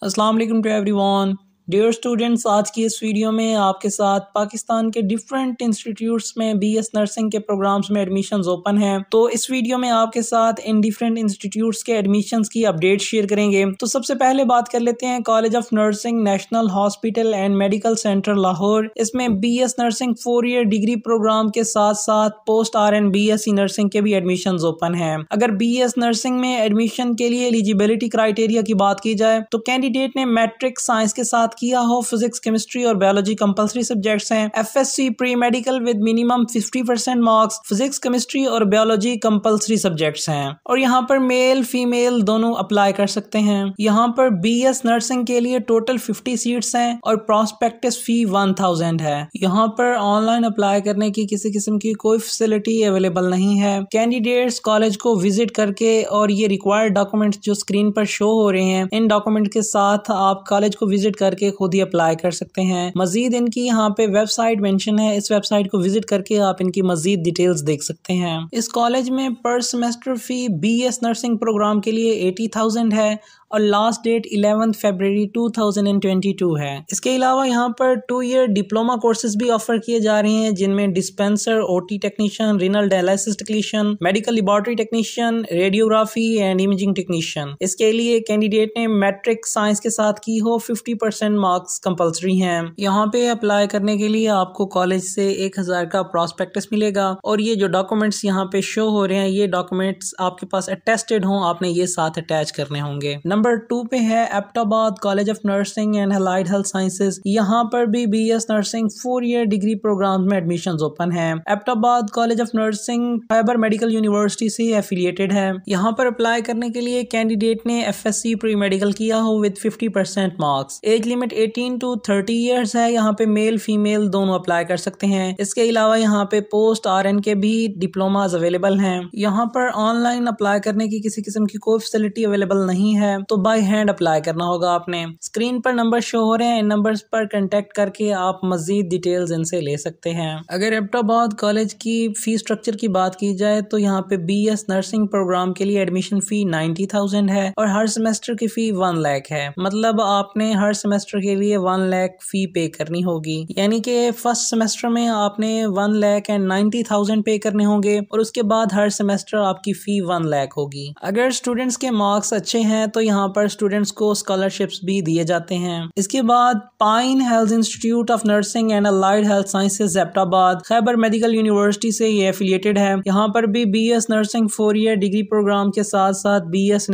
Assalamu alaikum to everyone. Dear students आज की इस वीडियो में आपके साथ पाकिस्तान के डिफरेंट इंस्टीट्यूट्स में बीएस नर्सिंग के प्रोग्राम्स में एडमिशन ओपन हैं तो इस वीडियो में आपके साथ इन डिफरेंट इंस्टीट्यूट्स के एडमिशंस की अपडेट शेयर करेंगे तो सबसे पहले बात कर लेते हैं college of nursing national hospital and medical centre Lahore इसमें B S nursing four year degree program के साथ साथ post are and B S C nursing के भी एडमिशन ओपन है अगर बी एस नर्सिंग में एडमिशन के लिए एलिजिबिलिटी क्राइटेरिया की बात की जाए तो कैंडिडेट ने मैट्रिक साइंस के साथ किया हो फिजिक्स केमिस्ट्री और बायोलॉजी कंपलसरी सब्जेक्ट्स हैं F S C pre medical with minimum fifty percent marks physics chemistry और बायोलॉजी कंपलसरी सब्जेक्ट्स हैं और यहाँ पर मेल फीमेल दोनों अप्लाई कर सकते हैं यहाँ पर बी एस नर्सिंग के लिए टोटल फिफ्टी सीट्स हैं और प्रोस्पेक्टिस फी वन थाउजेंड है यहाँ पर ऑनलाइन अप्लाई करने की किसी किस्म की कोई फैसिलिटी अवेलेबल नहीं है कैंडिडेट्स कॉलेज को विजिट करके और ये रिक्वायर्ड डॉक्यूमेंट्स जो स्क्रीन पर शो हो रहे हैं इन डॉक्यूमेंट के साथ आप कॉलेज को विजिट करके करके खुद ही अप्लाई कर सकते हैं मजीद इनकी यहाँ पे वेबसाइट मेंशन है इस वेबसाइट को विजिट करके आप इनकी मजीद डिटेल्स देख सकते हैं इस कॉलेज में पर semester fee B S nursing program के लिए एटी थाउजेंड है और लास्ट डेट 11 फरवरी 2022 है इसके अलावा यहाँ पर टू ईयर डिप्लोमा कोर्सेज भी ऑफर किए जा रहे हैं जिनमें dispenser OT technician renal dialysis technician medical laboratory technician radiography and imaging technician इसके लिए कैंडिडेट ने मैट्रिक साइंस के साथ की हो फिफ्टी परसेंट मार्क्स कंपलसरी हैं यहाँ पे अप्लाई करने के लिए आपको कॉलेज से एक हज़ार का प्रॉस्पेक्टस मिलेगा और ये जो डॉक्यूमेंट्स यहाँ पे शो हो रहे हैं ये डॉक्यूमेंट्स आपके पास अटेस्टेड हों आपने ये साथ अटैच करने होंगे नंबर टू पे है Abbottabad college of nursing and allied health sciences यहाँ पर भी B nursing four year degree program में एडमिशन ओपन है Abbottabad college of nursing Khyber medical university से एफिलियेटेड है यहाँ पर अप्लाई करने के लिए कैंडिडेट ने F S C pre medical किया हो with fifty percent marks age limit 18 to 30 years है यहाँ पे मेल फीमेल दोनों अप्लाई कर सकते हैं इसके अलावा यहाँ पे पोस्ट आर के भी डिप्लोमाज अवेलेबल हैं यहाँ पर ऑनलाइन अप्लाई करने की किसी किस्म की कोई फैसिलिटी अवेलेबल नहीं है तो बाई हैंड अप्लाई करना होगा आपने स्क्रीन पर नंबर शो हो रहे हैं इन नंबर पर कंटेक्ट करके आप मजीद डिटेल्स इनसे ले सकते हैं अगर एबटाबाद कॉलेज की फी स्ट्रक्चर की बात की जाए तो यहाँ पे बी एस नर्सिंग प्रोग्राम के लिए एडमिशन फी नाइन्टी थाउजेंड है और हर सेमेस्टर की फी वन लैख है मतलब आपने हर सेमेस्टर सेमेस्टर के लिए वन लैख फ़ी पे करनी होगी यानी कि फर्स्ट सेमेस्टर में आपने one lakh and ninety thousand pay करने होंगे और उसके बाद हर सेमेस्टर आपकी फ़ी वन लैख होगी अगर स्टूडेंट्स के मार्क्स अच्छे हैं तो यहाँ पर स्टूडेंट्स को स्कॉलरशिप्स भी दिए जाते हैं इसके बाद pine health institute of nursing and allied health sciences Abbottabad Khyber medical university से ये एफिलियेटेड है यहाँ पर भी B S nursing four year degree program के साथ साथ B S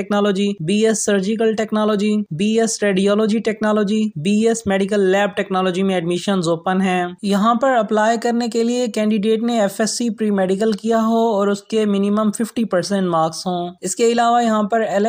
technology B S surgical technology B S radiology technology BS medical lab technology में एडमिशन ओपन है यहाँ पर अप्लाई करने के लिए कैंडिडेट ने एफ प्री मेडिकल किया हो और उसके मिनिमम फिफ्टी परसेंट मार्क्स हों इसके अलावा यहाँ पर एल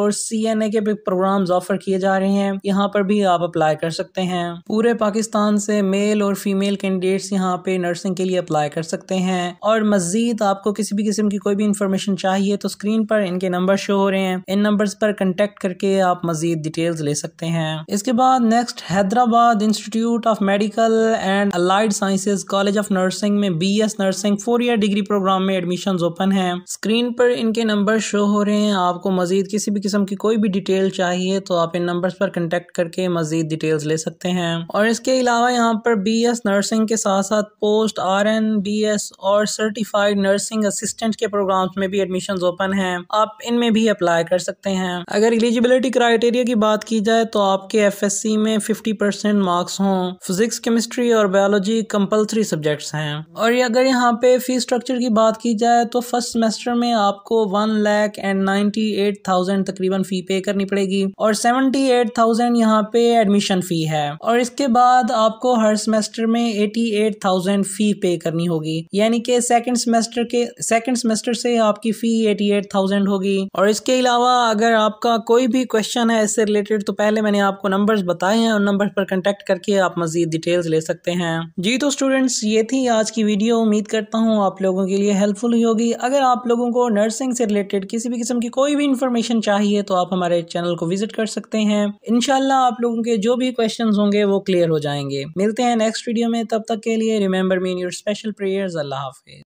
और सी के भी प्रोग्राम ऑफर किए जा रहे हैं यहाँ पर भी आप अप्लाई कर सकते हैं पूरे पाकिस्तान से मेल और फीमेल कैंडिडेट्स यहाँ पे नर्सिंग के लिए अप्लाई कर सकते हैं और मजीद आपको किसी भी किस्म की कोई भी इंफॉर्मेशन चाहिए तो स्क्रीन पर इनके नंबर शो हो रहे हैं इन नंबर्स पर कंटेक्ट करके आप मजीद डिटेल्स ले सकते हैं इसके बाद next Hyderabad institute of medical and allied sciences college of nursing में B S nursing four year degree program में एडमिशन ओपन है स्क्रीन पर इनके नंबर शो हो रहे हैं आपको मजीद किसी भी किस्म की कोई भी डिटेल चाहिए तो आप इन नंबर पर कंटेक्ट करके मजीद डिटेल्स ले सकते हैं और इसके अलावा यहाँ पर बी एस नर्सिंग के साथ साथ post R N B S और सर्टिफाइड नर्सिंग असिस्टेंट के प्रोग्राम में भी एडमिशन ओपन है आप इनमें भी अप्लाई कर सकते हैं अगर एलिजिबिलिटी क्राइटेरिया की बात की जाए तो आप आपके एफएससी में 50 परसेंट मार्क्स हों फिजिक्स केमिस्ट्री और बायोलॉजी कंपलसरी सब्जेक्ट्स हैं और अगर यहाँ पे फीस स्ट्रक्चर की बात की जाए तो फर्स्ट सेमेस्टर में आपको one lakh and ninety eight thousand तकरीबन फी पे करनी पड़ेगी और सेवेंटी एट थाउजेंड यहाँ पे एडमिशन फी है और इसके बाद आपको हर सेमेस्टर में eighty eight thousand fee pay करनी होगी यानी कि सेकेंड सेमेस्टर के सेकेंड सेमेस्टर से आपकी फी एटी एट थाउजेंड होगी और इसके अलावा अगर आपका कोई भी क्वेश्चन है इससे रिलेटेड तो पहले मैंने आप आपको नंबर्स बताए हैं उन नंबर पर कंटेक्ट करके आप मजीद डिटेल्स ले सकते हैं जी तो स्टूडेंट्स ये थी आज की वीडियो उम्मीद करता हूँ आप लोगों के लिए हेल्पफुल होगी अगर आप लोगों को नर्सिंग से रिलेटेड किसी भी किस्म की कोई भी इंफॉर्मेशन चाहिए तो आप हमारे चैनल को विजिट कर सकते हैं इनशाला आप लोगों के जो भी क्वेश्चन होंगे वो क्लियर हो जाएंगे मिलते हैं नेक्स्ट वीडियो में तब तक के लिए remember me in your special prayers अल्लाह हाफिज